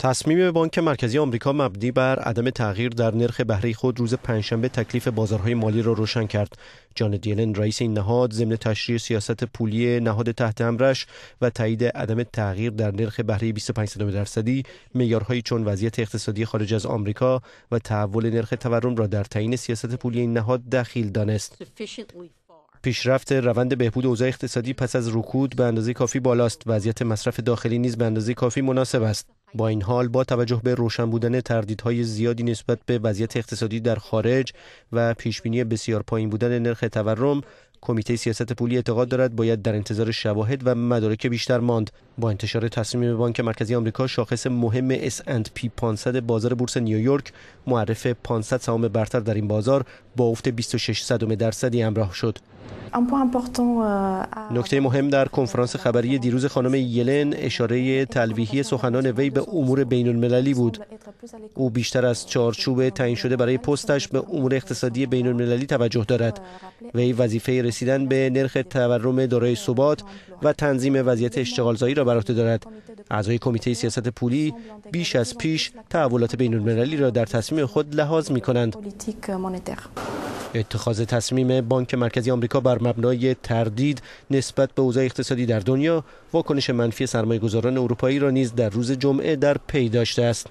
تصمیم بانک مرکزی آمریکا مبنی بر عدم تغییر در نرخ بهره خود روز پنجشنبه تکلیف بازارهای مالی را روشن کرد. جان دیلن رئیس این نهاد ضمن تشریح سیاست پولی نهاد تحت امرش و تایید عدم تغییر در نرخ بهره 25 درصدی معیارهایی چون وضعیت اقتصادی خارج از آمریکا و تحول نرخ تورم را در تعیین سیاست پولی این نهاد دخیل دانست. پیشرفت روند بهبود اوضاع اقتصادی پس از رکود به اندازه کافی بالاست وضعیت مصرف داخلی نیز به اندازه کافی مناسب است با این حال با توجه به روشن بودن تردیدهای زیادی نسبت به وضعیت اقتصادی در خارج و پیش بینی بسیار پایین بودن نرخ تورم کمیته سیاست پولی اعتقاد دارد باید در انتظار شواهد و مدارک بیشتر ماند با انتشار تصمیم بانک مرکزی آمریکا شاخص مهم S&P 500 بازار بورس نیویورک معرف 500 سهام برتر در این بازار با افت 26 درصدی امراه شد Euh, نکته مهم در کنفرانس خبری دیروز خانم یلن اشاره تلویحی سخنان وی به امور بین المللی بود او بیشتر از چارچوب تعیین شده برای پستش به امور اقتصادی بین المللی توجه دارد وی وظیفه رسیدن به نرخ تورم دارای ثبات و تنظیم وضعیت اشتغالزایی را بر عهده دارد اعضای کمیته سیاست پولی بیش از پیش تحولات بین المللی را در تصمیم خود لحاظ می کنند اتخاذ تصمیم بانک مرکزی آمریکا بر مبنای تردید نسبت به اوضاع اقتصادی در دنیا واکنش منفی سرمایه گذاران اروپایی را نیز در روز جمعه در پی داشته است